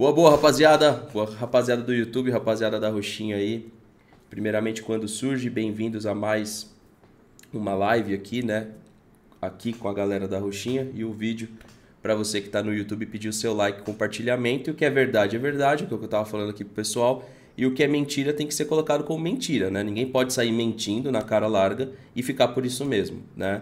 Boa, boa, rapaziada. Boa, rapaziada do YouTube, rapaziada da Roxinha aí. Primeiramente, quando surge, bem-vindos a mais uma live aqui, né? Aqui com a galera da Roxinha e o vídeo para você que está no YouTube pedir o seu like, compartilhamento. E o que é verdade é verdade, é o que eu estava falando aqui pro pessoal. E o que é mentira tem que ser colocado como mentira, né? Ninguém pode sair mentindo na cara larga e ficar por isso mesmo, né?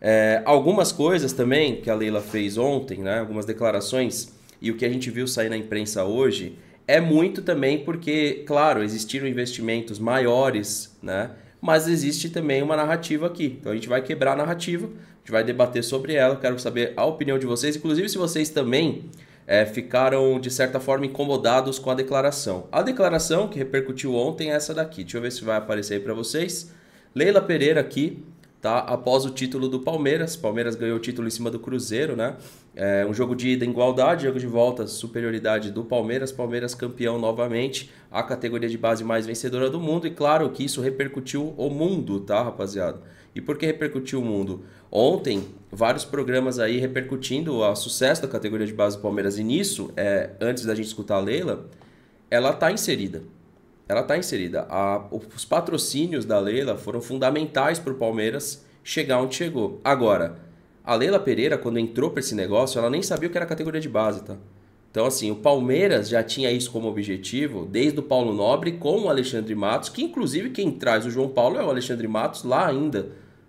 É, algumas coisas também que a Leila fez ontem, né? Algumas declarações e o que a gente viu sair na imprensa hoje é muito também porque, claro, existiram investimentos maiores, né? Mas existe também uma narrativa aqui. Então a gente vai quebrar a narrativa, a gente vai debater sobre ela. Quero saber a opinião de vocês, inclusive se vocês também é, ficaram de certa forma incomodados com a declaração. A declaração que repercutiu ontem é essa daqui. Deixa eu ver se vai aparecer aí para vocês. Leila Pereira aqui tá? após o título do Palmeiras. Palmeiras ganhou o título em cima do Cruzeiro, né? É um jogo de ida igualdade, jogo de volta, superioridade do Palmeiras. Palmeiras campeão novamente, a categoria de base mais vencedora do mundo. E claro que isso repercutiu o mundo, tá, rapaziada? E por que repercutiu o mundo? Ontem, vários programas aí repercutindo o sucesso da categoria de base do Palmeiras. E nisso, é, antes da gente escutar a Leila, ela tá inserida ela está inserida. A, os patrocínios da Leila foram fundamentais para o Palmeiras chegar onde chegou. Agora, a Leila Pereira, quando entrou para esse negócio, ela nem sabia o que era categoria de base, tá? Então, assim, o Palmeiras já tinha isso como objetivo, desde o Paulo Nobre com o Alexandre Matos, que inclusive quem traz o João Paulo é o Alexandre Matos lá ainda,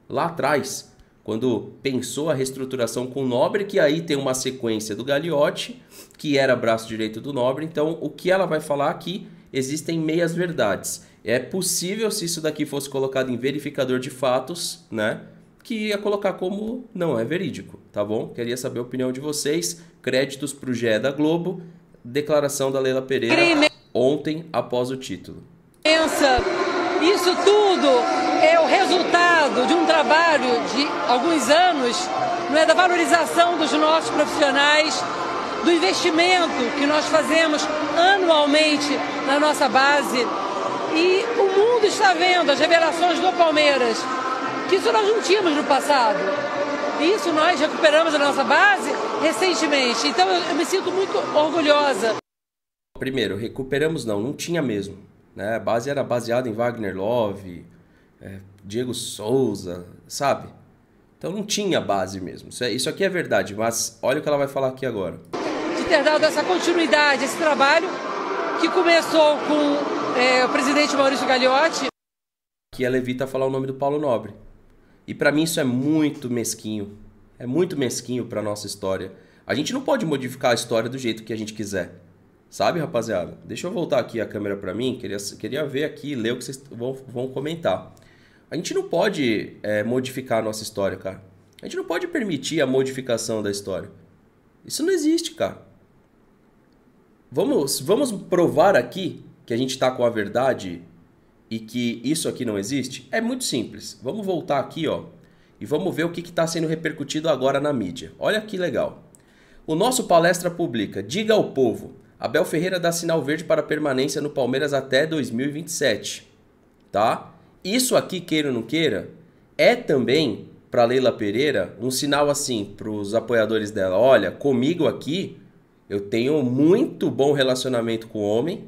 lá atrás, quando pensou a reestruturação com o Nobre, que aí tem uma sequência do Gagliotti, que era braço direito do Nobre. Então, o que ela vai falar aqui existem meias verdades. É possível, se isso daqui fosse colocado em verificador de fatos, né? Que ia colocar como não é verídico, tá bom? Queria saber a opinião de vocês. Créditos pro GE da Globo. Declaração da Leila Pereira Crime. ontem após o título. Isso tudo é o resultado de um trabalho de alguns anos, não é da valorização dos nossos profissionais do investimento que nós fazemos anualmente na nossa base. E o mundo está vendo as revelações do Palmeiras, que isso nós não tínhamos no passado. Isso nós recuperamos a nossa base recentemente. Então eu, me sinto muito orgulhosa. Primeiro, recuperamos não, não tinha mesmo. Né? A base era baseada em Wagner Love, é, Diego Souza, sabe? Então não tinha base mesmo. Isso, é, isso aqui é verdade, mas olha o que ela vai falar aqui agora de ter dado essa continuidade, esse trabalho, que começou com é, o presidente Maurício Gagliotti. Que ela é evita tá falar o nome do Paulo Nobre. E para mim isso é muito mesquinho. É muito mesquinho para nossa história. A gente não pode modificar a história do jeito que a gente quiser. Sabe, rapaziada? Deixa eu voltar aqui a câmera para mim. Queria, queria ver aqui, ler o que vocês vão, vão comentar. A gente não pode é, modificar a nossa história, cara. A gente não pode permitir a modificação da história. Isso não existe, cara. Vamos, vamos provar aqui que a gente está com a verdade e que isso aqui não existe? É muito simples. Vamos voltar aqui, ó, e vamos ver o que está sendo repercutido agora na mídia. Olha que legal. O nosso palestra publica: Diga ao povo, Abel Ferreira dá sinal verde para permanência no Palmeiras até 2027. Tá? Isso aqui, queira ou não queira, é também para Leila Pereira um sinal assim para os apoiadores dela: olha, comigo aqui eu tenho muito bom relacionamento com o homem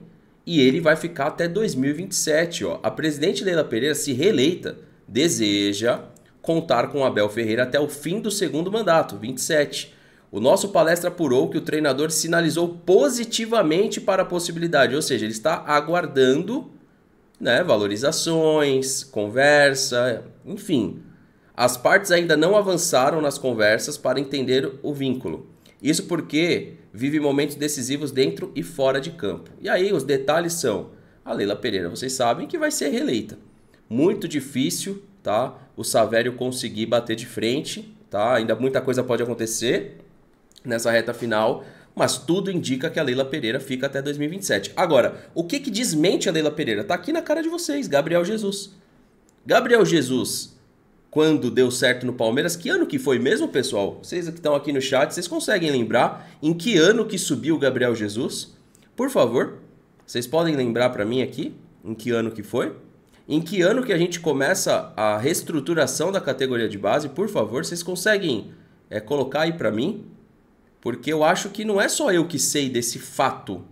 e ele vai ficar até 2027. Ó. A presidente Leila Pereira, se reeleita, deseja contar com Abel Ferreira até o fim do segundo mandato, 27. O nosso palestra apurou que o treinador sinalizou positivamente para a possibilidade, ou seja, ele está aguardando né, valorizações, conversa, enfim, as partes ainda não avançaram nas conversas para entender o vínculo. Isso porque vive momentos decisivos dentro e fora de campo. E aí os detalhes são: a Leila Pereira, vocês sabem que vai ser reeleita. Muito difícil, tá? O Savério conseguir bater de frente, tá? Ainda muita coisa pode acontecer nessa reta final, mas tudo indica que a Leila Pereira fica até 2027. Agora, o que que desmente a Leila Pereira? Tá aqui na cara de vocês, Gabriel Jesus. Gabriel Jesus quando deu certo no Palmeiras. Que ano que foi mesmo, pessoal? Vocês que estão aqui no chat, vocês conseguem lembrar em que ano que subiu o Gabriel Jesus? Por favor, vocês podem lembrar para mim aqui em que ano que foi? Em que ano que a gente começa a reestruturação da categoria de base? Por favor, vocês conseguem é, colocar aí para mim? Porque eu acho que não é só eu que sei desse fato.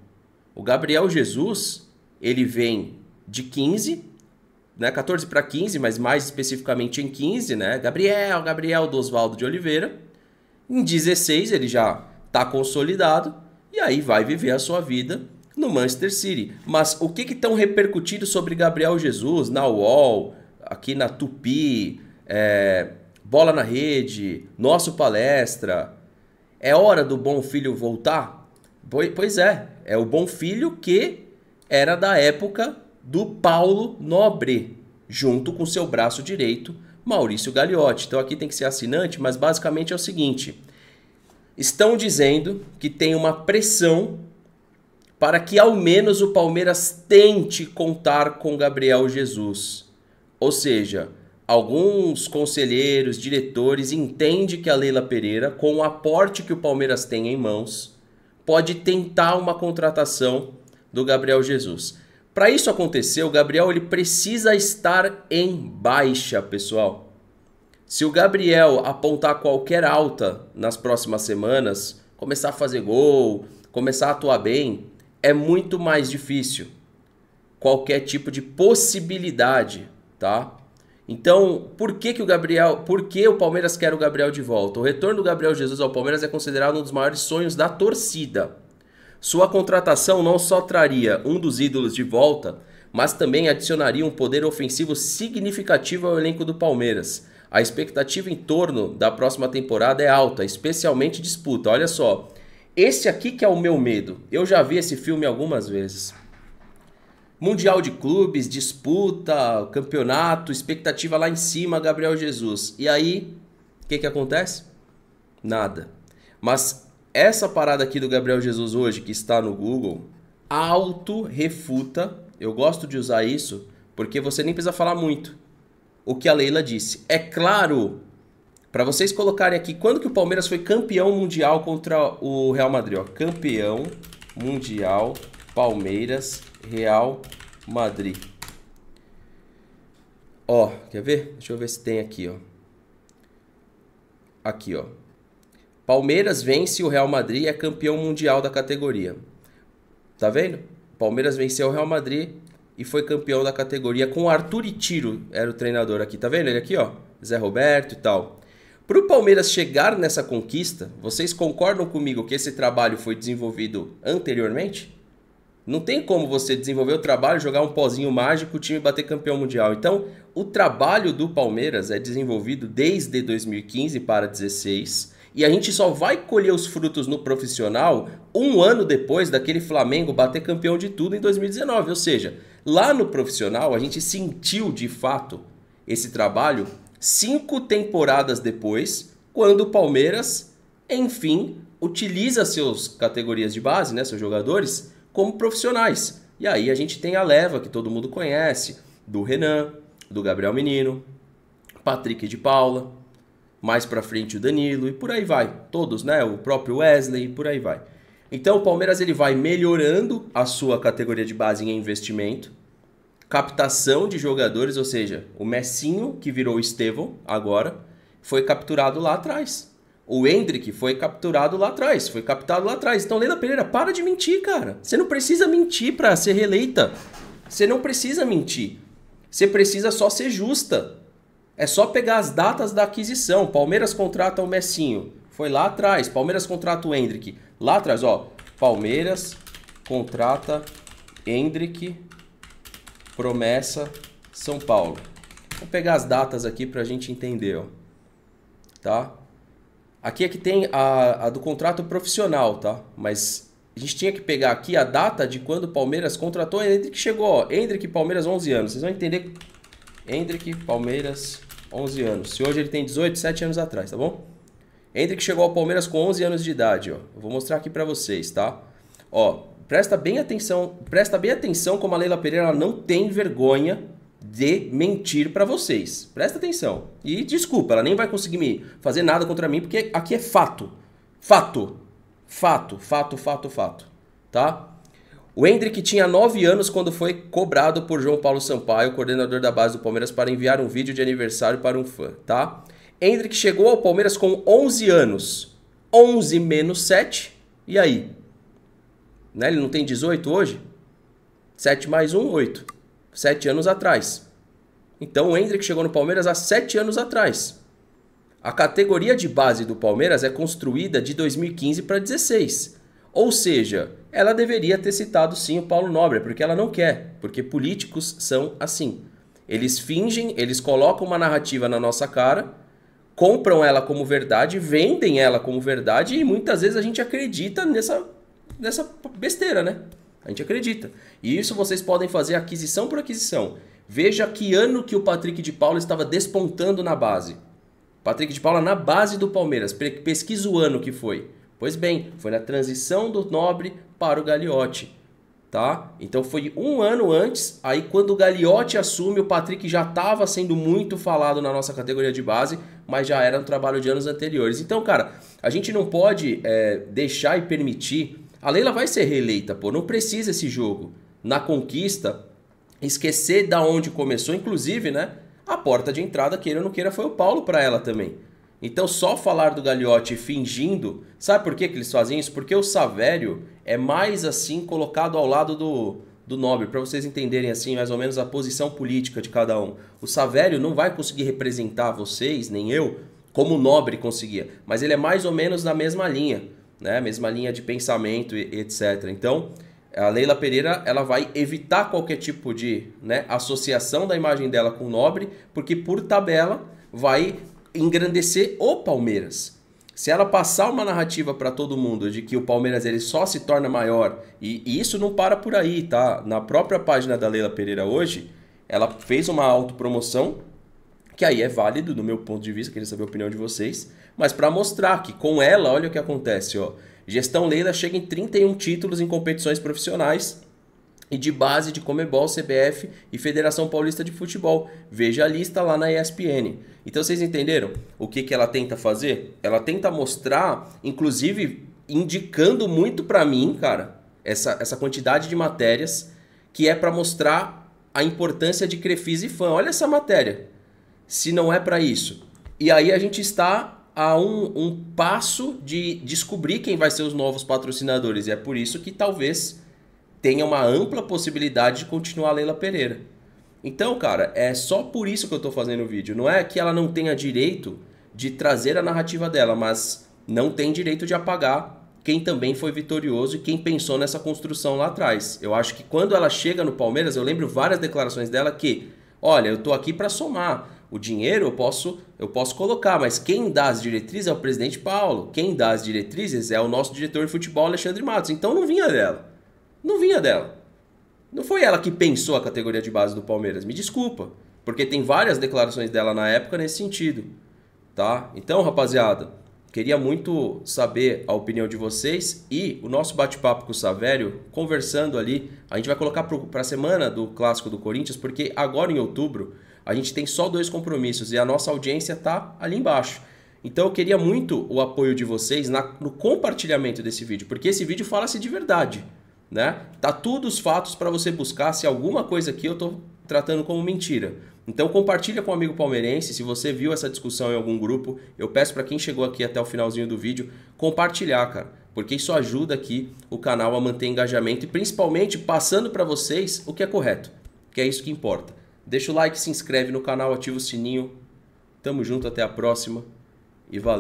O Gabriel Jesus, ele vem de 15 né, 14 para 15, mas mais especificamente em 15, né? Gabriel, Gabriel do Oswaldo de Oliveira. Em 16 ele já está consolidado e aí vai viver a sua vida no Manchester City. Mas o que estão repercutindo sobre Gabriel Jesus na UOL, aqui na Tupi, é, Bola na Rede, Nosso Palestra? É hora do Bom Filho voltar? Pois é, é o Bom Filho que era da época do Paulo Nobre, junto com seu braço direito, Maurício Gagliotti. Então aqui tem que ser assinante, mas basicamente é o seguinte: estão dizendo que tem uma pressão para que ao menos o Palmeiras tente contar com Gabriel Jesus. Ou seja, alguns conselheiros, diretores entendem que a Leila Pereira, com o aporte que o Palmeiras tem em mãos, pode tentar uma contratação do Gabriel Jesus. Para isso acontecer, o Gabriel ele precisa estar em baixa, pessoal. Se o Gabriel apontar qualquer alta nas próximas semanas, começar a fazer gol, começar a atuar bem, é muito mais difícil. Qualquer tipo de possibilidade, tá? Então, por que, que o Gabriel, por que o Palmeiras quer o Gabriel de volta? O retorno do Gabriel Jesus ao Palmeiras é considerado um dos maiores sonhos da torcida. Sua contratação não só traria um dos ídolos de volta, mas também adicionaria um poder ofensivo significativo ao elenco do Palmeiras. A expectativa em torno da próxima temporada é alta, especialmente disputa. Olha só, esse aqui que é o meu medo. Eu já vi esse filme algumas vezes. Mundial de clubes, disputa, campeonato, expectativa lá em cima, Gabriel Jesus. E aí, o que, que acontece? Nada. Mas essa parada aqui do Gabriel Jesus hoje, que está no Google, auto-refuta. Eu gosto de usar isso porque você nem precisa falar muito. O que a Leila disse. É claro, para vocês colocarem aqui, quando que o Palmeiras foi campeão mundial contra o Real Madrid? Ó, campeão mundial, Palmeiras, Real Madrid. Ó, quer ver? Deixa eu ver se tem aqui, ó. Aqui, ó. Palmeiras vence o Real Madrid e é campeão mundial da categoria. Tá vendo? Palmeiras venceu o Real Madrid e foi campeão da categoria com Arthur e tiro era o treinador aqui, tá vendo? Ele aqui, ó, Zé Roberto e tal. Para o Palmeiras chegar nessa conquista, vocês concordam comigo que esse trabalho foi desenvolvido anteriormente? Não tem como você desenvolver o trabalho, jogar um pozinho mágico, o time bater campeão mundial. Então, o trabalho do Palmeiras é desenvolvido desde 2015 para 2016 e a gente só vai colher os frutos no profissional um ano depois daquele Flamengo bater campeão de tudo em 2019. Ou seja, lá no profissional a gente sentiu de fato esse trabalho cinco temporadas depois, quando o Palmeiras, enfim, utiliza seus categorias de base, né, seus jogadores, como profissionais. E aí a gente tem a leva que todo mundo conhece, do Renan, do Gabriel Menino, Patrick de Paula, mais para frente o Danilo e por aí vai, todos, né? O próprio Wesley e por aí vai. Então o Palmeiras ele vai melhorando a sua categoria de base em investimento, captação de jogadores, ou seja, o Messinho que virou o Estevão agora foi capturado lá atrás. O Hendrick foi capturado lá atrás, foi captado lá atrás. Então, Leila Pereira, para de mentir, cara. Você não precisa mentir para ser reeleita. Você não precisa mentir. Você precisa só ser justa. É só pegar as datas da aquisição. Palmeiras contrata o Messinho. Foi lá atrás. Palmeiras contrata o Hendrick. Lá atrás, ó. Palmeiras contrata Hendrick. Promessa São Paulo. Vou pegar as datas aqui para a gente entender, ó. Tá? Aqui é que tem a, a, do contrato profissional, tá? Mas a gente tinha que pegar aqui a data de quando o Palmeiras contratou o Hendrick. Chegou, ó. Hendrick, Palmeiras, 11 anos. Vocês vão entender. Hendrick, Palmeiras, 11 anos. Se hoje ele tem 18, 7 anos atrás, tá bom? Entre que chegou ao Palmeiras com 11 anos de idade, ó. Eu vou mostrar aqui para vocês, tá? Ó, presta bem atenção, presta bem atenção como a Leila Pereira não tem vergonha de mentir para vocês. Presta atenção. E desculpa, ela nem vai conseguir me fazer nada contra mim porque aqui é fato. Fato. Fato, fato, fato, fato, tá? O Hendrick tinha 9 anos quando foi cobrado por João Paulo Sampaio, coordenador da base do Palmeiras, para enviar um vídeo de aniversário para um fã, tá? Hendrick chegou ao Palmeiras com 11 anos. 11 menos 7, e aí? Né? Ele não tem 18 hoje? 7 mais 1, 8. 7 anos atrás. Então o Hendrick chegou no Palmeiras há 7 anos atrás. A categoria de base do Palmeiras é construída de 2015 para 2016. Ou seja, ela deveria ter citado sim o Paulo Nobre, porque ela não quer, porque políticos são assim. Eles fingem, eles colocam uma narrativa na nossa cara, compram ela como verdade, vendem ela como verdade e muitas vezes a gente acredita nessa, nessa besteira, né? A gente acredita. E isso vocês podem fazer aquisição por aquisição. Veja que ano que o Patrick de Paula estava despontando na base. Patrick de Paula na base do Palmeiras. Pesquisa o ano que foi. Pois bem, foi na transição do Nobre para o Gagliotti, tá? Então foi um ano antes, aí quando o Gagliotti assume, o Patrick já estava sendo muito falado na nossa categoria de base, mas já era um trabalho de anos anteriores. Então, cara, a gente não pode é, deixar e permitir. A Leila vai ser reeleita, pô, não precisa esse jogo. Na conquista, esquecer da onde começou, inclusive, né? A porta de entrada, queira ou não queira, foi o Paulo para ela também. Então, só falar do Gagliotti fingindo, sabe por que, que eles fazem isso? Porque o Savério é mais assim colocado ao lado do, do Nobre, para vocês entenderem assim mais ou menos a posição política de cada um. O Savério não vai conseguir representar vocês, nem eu, como o Nobre conseguia, mas ele é mais ou menos na mesma linha, né? Mesma linha de pensamento e, e etc. Então, a Leila Pereira ela vai evitar qualquer tipo de né, associação da imagem dela com o nobre, porque por tabela vai engrandecer o Palmeiras. Se ela passar uma narrativa para todo mundo de que o Palmeiras ele só se torna maior, e, e, isso não para por aí, tá? Na própria página da Leila Pereira hoje, ela fez uma autopromoção, que aí é válido do meu ponto de vista, queria saber a opinião de vocês, mas para mostrar que com ela, olha o que acontece, ó. Gestão Leila chega em 31 títulos em competições profissionais, e de base de Comebol, CBF e Federação Paulista de Futebol. Veja a lista lá na ESPN. Então vocês entenderam o que, que ela tenta fazer? Ela tenta mostrar, inclusive indicando muito para mim, cara, essa, essa quantidade de matérias que é para mostrar a importância de Crefisa e fã. Olha essa matéria. Se não é para isso. E aí a gente está a um, um passo de descobrir quem vai ser os novos patrocinadores. E é por isso que talvez tenha uma ampla possibilidade de continuar a Leila Pereira. Então, cara, é só por isso que eu estou fazendo o vídeo. Não é que ela não tenha direito de trazer a narrativa dela, mas não tem direito de apagar quem também foi vitorioso e quem pensou nessa construção lá atrás. Eu acho que quando ela chega no Palmeiras, eu lembro várias declarações dela que, olha, eu estou aqui para somar. O dinheiro eu posso, eu posso colocar, mas quem dá as diretrizes é o presidente Paulo. Quem dá as diretrizes é o nosso diretor de futebol Alexandre Matos. Então não vinha dela não vinha dela. Não foi ela que pensou a categoria de base do Palmeiras, me desculpa. Porque tem várias declarações dela na época nesse sentido. Tá? Então, rapaziada, queria muito saber a opinião de vocês e o nosso bate-papo com o Savério, conversando ali. A gente vai colocar para a semana do Clássico do Corinthians, porque agora em outubro a gente tem só dois compromissos e a nossa audiência tá ali embaixo. Então eu queria muito o apoio de vocês na, no compartilhamento desse vídeo, porque esse vídeo fala-se de verdade né? Tá tudo os fatos para você buscar se alguma coisa aqui eu tô tratando como mentira. Então compartilha com um amigo palmeirense, se você viu essa discussão em algum grupo, eu peço para quem chegou aqui até o finalzinho do vídeo compartilhar, cara, porque isso ajuda aqui o canal a manter engajamento e principalmente passando para vocês o que é correto, que é isso que importa. Deixa o like, se inscreve no canal, ativa o sininho. Tamo junto, até a próxima e valeu.